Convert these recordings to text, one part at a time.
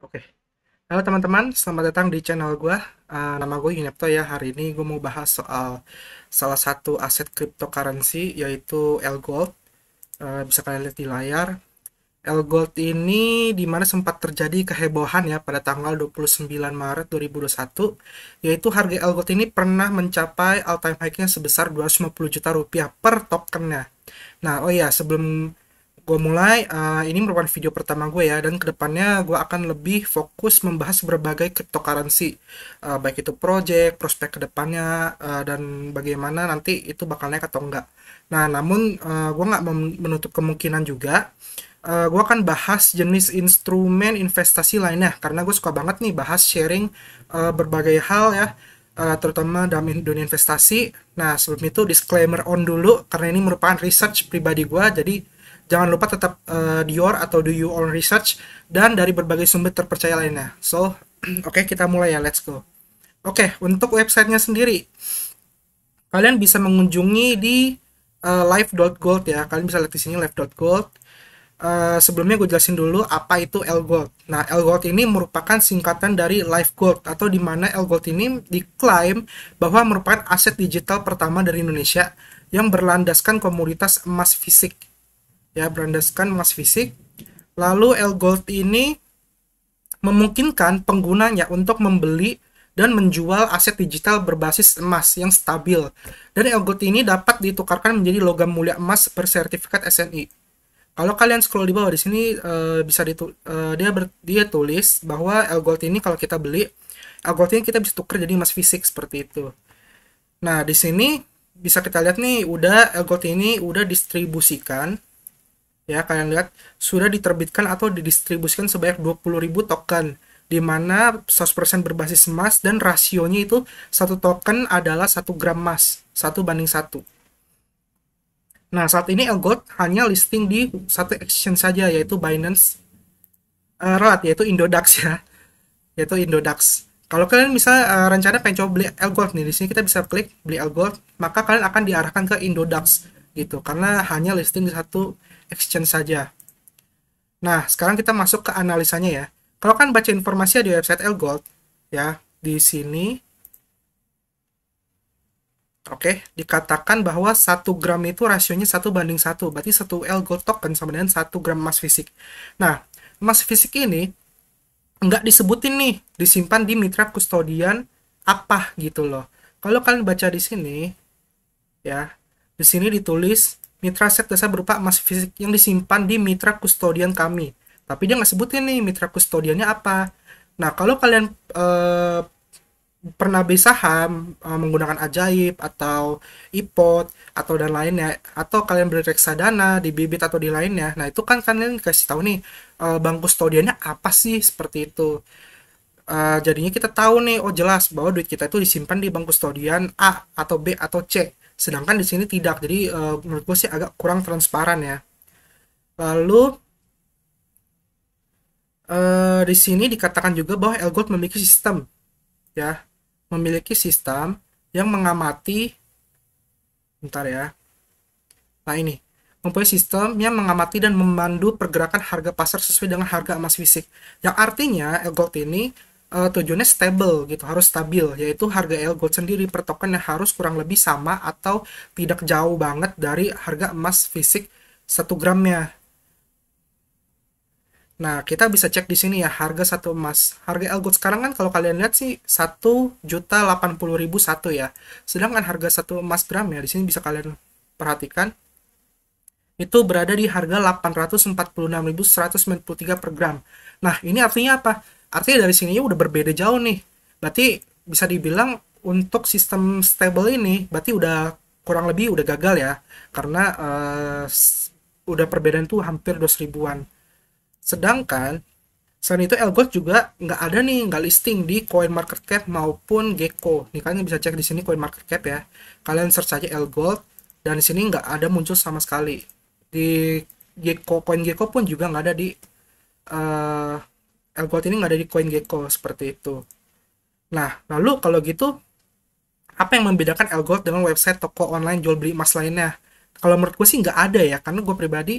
Oke. Okay. Halo teman-teman, selamat datang di channel gue. Uh, ah, nama gue Yunepto ya. Hari ini gue mau bahas soal salah satu aset cryptocurrency yaitu L Gold. Uh, bisa kalian lihat di layar. L Gold ini dimana sempat terjadi kehebohan ya pada tanggal 29 Maret 2021 yaitu harga L Gold ini pernah mencapai all time high-nya sebesar 250 juta rupiah per tokennya. Nah, oh ya sebelum gue mulai uh, ini merupakan video pertama gue ya dan kedepannya gue akan lebih fokus membahas berbagai cryptocurrency uh, baik itu project prospek kedepannya uh, dan bagaimana nanti itu bakal naik atau enggak nah namun uh, gue nggak menutup kemungkinan juga uh, gue akan bahas jenis instrumen investasi lainnya karena gue suka banget nih bahas sharing uh, berbagai hal ya uh, terutama dalam dunia investasi. Nah, sebelum itu disclaimer on dulu karena ini merupakan research pribadi gue, jadi Jangan lupa tetap uh, do your atau do your own research dan dari berbagai sumber terpercaya lainnya. So, oke okay, kita mulai ya, let's go. Oke, okay, untuk websitenya sendiri, kalian bisa mengunjungi di uh, eh, live.gold ya. Kalian bisa lihat di sini live.gold. Uh, eh, sebelumnya gue jelasin dulu apa itu L Gold. Nah, L Gold ini merupakan singkatan dari Live Gold atau di mana L Gold ini diklaim bahwa merupakan aset digital pertama dari Indonesia yang berlandaskan komoditas emas fisik ya berlandaskan emas fisik. Lalu L Gold ini memungkinkan penggunanya untuk membeli dan menjual aset digital berbasis emas yang stabil. Dan L Gold ini dapat ditukarkan menjadi logam mulia emas bersertifikat SNI. Kalau kalian scroll di bawah di sini uh, bisa ditu uh, dia ber dia tulis bahwa L Gold ini kalau kita beli L Gold ini kita bisa tukar jadi emas fisik seperti itu. Nah, di sini bisa kita lihat nih udah L Gold ini udah distribusikan ya kalian lihat sudah diterbitkan atau didistribusikan sebanyak 20.000 token di mana 100% berbasis emas dan rasionya itu satu token adalah satu gram emas, satu banding satu. Nah, saat ini Elgot hanya listing di satu exchange saja yaitu Binance uh, eh, Rat yaitu Indodax ya. Yaitu Indodax. Kalau kalian misalnya uh, eh, rencana pengen coba beli Elgold nih, di sini kita bisa klik beli Elgold, maka kalian akan diarahkan ke Indodax gitu karena hanya listing di satu exchange saja. Nah, sekarang kita masuk ke analisanya ya. Kalau kan baca informasi di website Elgold, ya, di sini, oke, okay, dikatakan bahwa 1 gram itu rasionya 1 banding 1, berarti 1 Elgold token sama dengan 1 gram emas fisik. Nah, emas fisik ini nggak disebutin nih, disimpan di mitra kustodian apa gitu loh. Kalau kalian baca di sini, ya, di sini ditulis mitra aset desa berupa emas fisik yang disimpan di mitra kustodian kami. Tapi dia nggak sebutin nih mitra kustodiannya apa. Nah, kalau kalian eh, pernah beli saham eh, menggunakan ajaib atau ipot atau dan lainnya atau kalian beli reksadana di bibit atau di lainnya. Nah, itu kan kalian kasih tahu nih eh, bank kustodiannya apa sih seperti itu. Uh, jadinya kita tahu nih, oh jelas bahwa duit kita itu disimpan di bank kustodian A atau B atau C sedangkan di sini tidak jadi uh, menurut gue sih agak kurang transparan ya lalu uh, di sini dikatakan juga bahwa Elgott memiliki sistem ya memiliki sistem yang mengamati ntar ya nah ini mempunyai sistem yang mengamati dan memandu pergerakan harga pasar sesuai dengan harga emas fisik yang artinya Elgott ini uh, tujuannya stable gitu, harus stabil, yaitu harga L Gold sendiri per token yang harus kurang lebih sama atau tidak jauh banget dari harga emas fisik 1 gramnya. Nah, kita bisa cek di sini ya harga satu emas. Harga Elgot Gold sekarang kan kalau kalian lihat sih juta satu ya. Sedangkan harga satu emas gram ya di sini bisa kalian perhatikan itu berada di harga 846.193 per gram. Nah, ini artinya apa? Artinya dari sini udah berbeda jauh nih. Berarti bisa dibilang untuk sistem stable ini berarti udah kurang lebih udah gagal ya karena uh, udah perbedaan tuh hampir 2 ribuan. Sedangkan selain itu Elgot juga nggak ada nih nggak listing di Coin Market Cap maupun Gecko. Nih kalian bisa cek di sini Coin Market Cap ya. Kalian search aja Elgot dan di sini nggak ada muncul sama sekali. Di Gecko Coin Gecko pun juga nggak ada di uh, Algot ini nggak ada di CoinGecko seperti itu. Nah, lalu kalau gitu, apa yang membedakan Algot dengan website toko online jual beli emas lainnya? Kalau menurut gue sih nggak ada ya, karena gue pribadi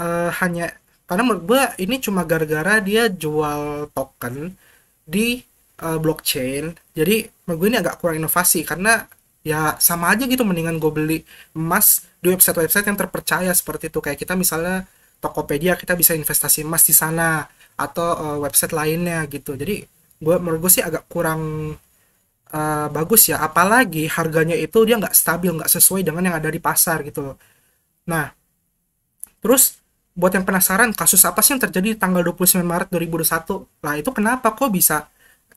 uh, hanya karena menurut gue ini cuma gara-gara dia jual token di uh, blockchain. Jadi menurut gue ini agak kurang inovasi karena ya sama aja gitu mendingan gue beli emas di website-website yang terpercaya seperti itu kayak kita misalnya Tokopedia kita bisa investasi emas di sana atau uh, website lainnya gitu jadi gue menurut gue sih agak kurang uh, bagus ya apalagi harganya itu dia nggak stabil nggak sesuai dengan yang ada di pasar gitu nah terus buat yang penasaran kasus apa sih yang terjadi tanggal 29 Maret 2021 lah itu kenapa kok bisa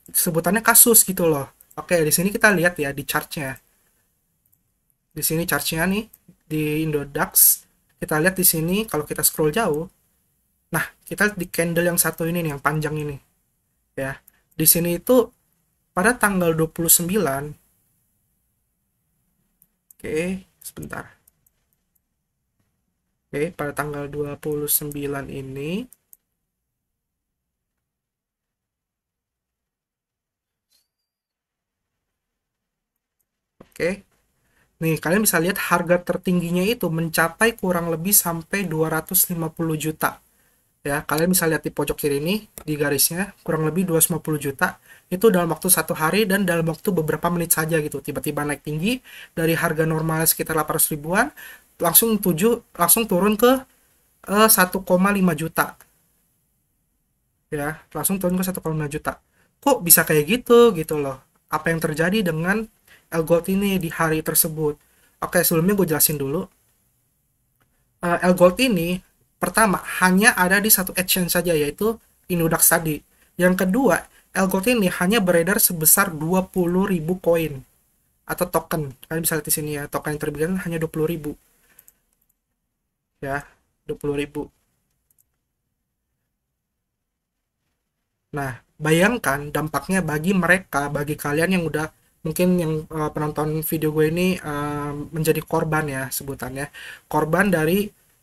sebutannya kasus gitu loh oke di sini kita lihat ya di chartnya di sini chartnya nih di Indodax kita lihat di sini kalau kita scroll jauh kita di candle yang satu ini nih yang panjang ini ya di sini itu pada tanggal 29 oke sebentar oke pada tanggal 29 ini oke Nih, kalian bisa lihat harga tertingginya itu mencapai kurang lebih sampai 250 juta ya kalian bisa lihat di pojok kiri ini di garisnya kurang lebih 250 juta itu dalam waktu satu hari dan dalam waktu beberapa menit saja gitu tiba-tiba naik tinggi dari harga normal sekitar 800 ribuan langsung 7 langsung turun ke eh, 1,5 juta ya langsung turun ke 1,5 juta kok bisa kayak gitu gitu loh apa yang terjadi dengan Elgold ini di hari tersebut oke sebelumnya gue jelasin dulu Elgold eh, ini Pertama, hanya ada di satu exchange saja yaitu Inudax tadi. Yang kedua, Elgort ini hanya beredar sebesar 20.000 koin atau token. Kalian bisa lihat di sini ya, token yang terbitan hanya 20.000. Ya, 20.000. Nah, bayangkan dampaknya bagi mereka, bagi kalian yang udah mungkin yang uh, penonton video gue ini uh, menjadi korban ya sebutannya, korban dari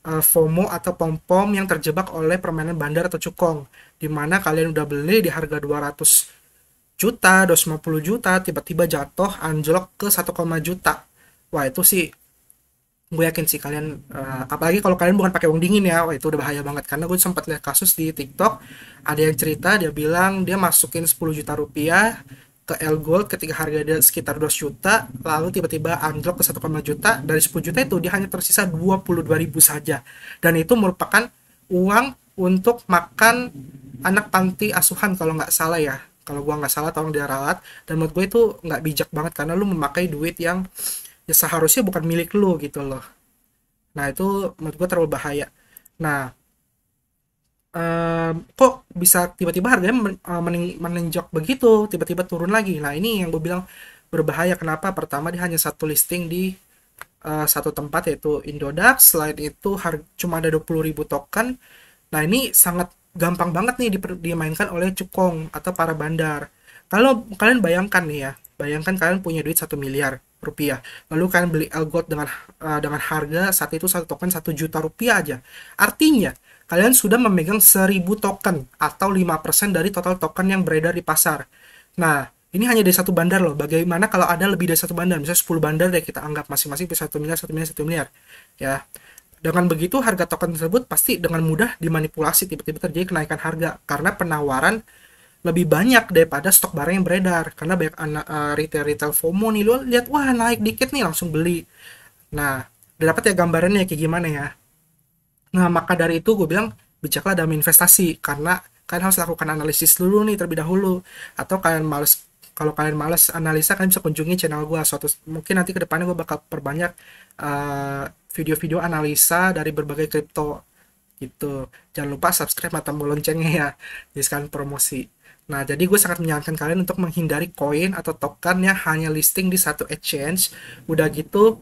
uh, FOMO atau pom-pom yang terjebak oleh permainan bandar atau cukong di mana kalian udah beli di harga 200 juta, 250 juta, tiba-tiba jatuh anjlok ke 1, juta. Wah, itu sih gue yakin sih kalian uh, apalagi kalau kalian bukan pakai uang dingin ya wah itu udah bahaya banget karena gue sempat lihat kasus di TikTok ada yang cerita dia bilang dia masukin 10 juta rupiah ke L Gold ketika harga dia sekitar 2 juta lalu tiba-tiba anjlok ke 1,5 juta dari 10 juta itu dia hanya tersisa 22 ribu saja dan itu merupakan uang untuk makan anak panti asuhan kalau nggak salah ya kalau gua nggak salah tolong dia ralat dan menurut gue itu nggak bijak banget karena lu memakai duit yang ya seharusnya bukan milik lu gitu loh nah itu menurut gue terlalu bahaya nah um, kok bisa tiba-tiba harganya men, uh, begitu tiba-tiba turun lagi nah ini yang gue bilang berbahaya kenapa pertama dia hanya satu listing di uh, satu tempat yaitu Indodax selain itu cuma ada 20.000 token nah ini sangat gampang banget nih dimainkan oleh cukong atau para bandar kalau kalian bayangkan nih ya Bayangkan kalian punya duit 1 miliar rupiah. Lalu kalian beli Elgot dengan uh, dengan harga saat itu satu token 1 juta rupiah aja. Artinya, kalian sudah memegang 1000 token atau 5% dari total token yang beredar di pasar. Nah, ini hanya dari satu bandar loh. Bagaimana kalau ada lebih dari satu bandar? Misalnya 10 bandar deh kita anggap masing-masing bisa 1 miliar, 1 miliar, 1 miliar. Ya. Dengan begitu harga token tersebut pasti dengan mudah dimanipulasi tiba-tiba terjadi kenaikan harga karena penawaran lebih banyak daripada stok barang yang beredar karena banyak anak uh, eh, retail retail FOMO nih lo lihat wah naik dikit nih langsung beli nah udah dapat ya gambarannya kayak gimana ya nah maka dari itu gue bilang bijaklah dalam investasi karena kalian harus lakukan analisis dulu nih terlebih dahulu atau kalian males kalau kalian males analisa kalian bisa kunjungi channel gue suatu mungkin nanti kedepannya gue bakal perbanyak video eh, video-video analisa dari berbagai kripto gitu jangan lupa subscribe atau tombol loncengnya ya jadi sekalian promosi Nah, jadi gue sangat menyarankan kalian untuk menghindari koin atau token yang hanya listing di satu exchange. Udah gitu,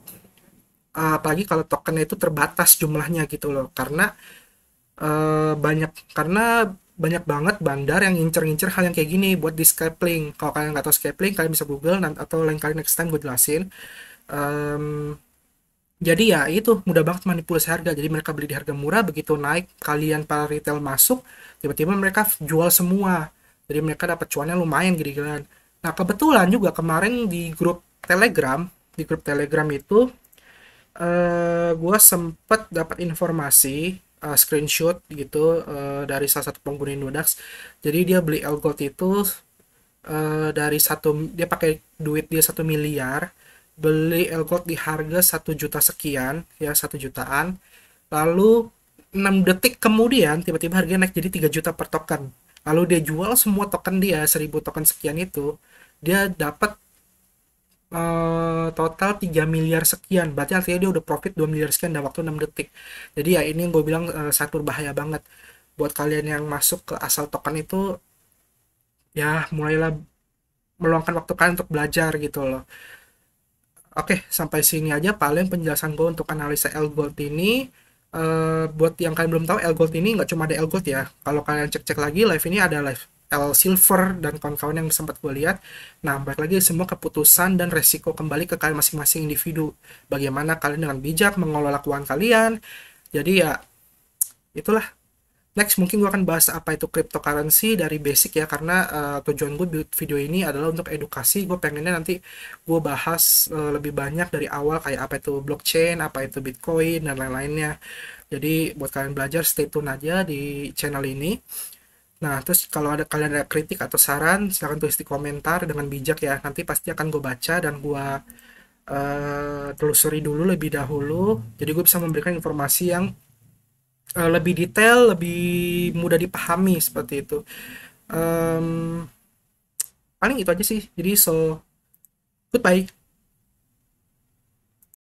eh, apalagi kalau tokennya itu terbatas jumlahnya gitu loh. Karena uh, banyak karena banyak banget bandar yang ngincer-ngincer hal yang kayak gini buat di scalping. Kalau kalian nggak tahu scalping, kalian bisa Google atau lain kali next time gue jelasin. Um, jadi ya itu mudah banget manipulasi harga. Jadi mereka beli di harga murah, begitu naik kalian para retail masuk, tiba-tiba mereka jual semua jadi mereka dapat cuannya lumayan gede kan. nah kebetulan juga kemarin di grup telegram di grup telegram itu uh, eh, gue sempet dapat informasi uh, screenshot gitu uh, dari salah satu pengguna Indodax jadi dia beli Elgot itu uh, dari satu dia pakai duit dia satu miliar beli Elgot di harga satu juta sekian ya satu jutaan lalu 6 detik kemudian tiba-tiba harganya naik jadi 3 juta per token lalu dia jual semua token dia 1000 token sekian itu dia dapat uh, total 3 miliar sekian berarti artinya dia udah profit 2 miliar sekian dalam waktu 6 detik jadi ya ini gue bilang uh, eh, satu berbahaya banget buat kalian yang masuk ke asal token itu ya mulailah meluangkan waktu kalian untuk belajar gitu loh Oke, sampai sini aja paling penjelasan gue untuk analisa l ini. Uh, buat yang kalian belum tahu, L Gold ini nggak cuma ada L Gold ya. Kalau kalian cek-cek lagi, live ini ada live L Silver dan kawan-kawan yang sempat gue lihat. Nah, balik lagi semua keputusan dan resiko kembali ke kalian masing-masing individu. Bagaimana kalian dengan bijak mengelola keuangan kalian. Jadi ya, itulah Next, mungkin gue akan bahas apa itu cryptocurrency dari basic ya, karena uh, tujuan gue buat video ini adalah untuk edukasi. Gue pengennya nanti gue bahas uh, lebih banyak dari awal, kayak apa itu blockchain, apa itu bitcoin, dan lain-lainnya. Jadi, buat kalian belajar, stay tune aja di channel ini. Nah, terus kalau ada kalian ada kritik atau saran, silahkan tulis di komentar dengan bijak ya. Nanti pasti akan gue baca dan gue uh, telusuri dulu lebih dahulu. Jadi gue bisa memberikan informasi yang Eh, lebih detail, lebih mudah dipahami seperti itu. Um, paling itu aja sih. Jadi so goodbye.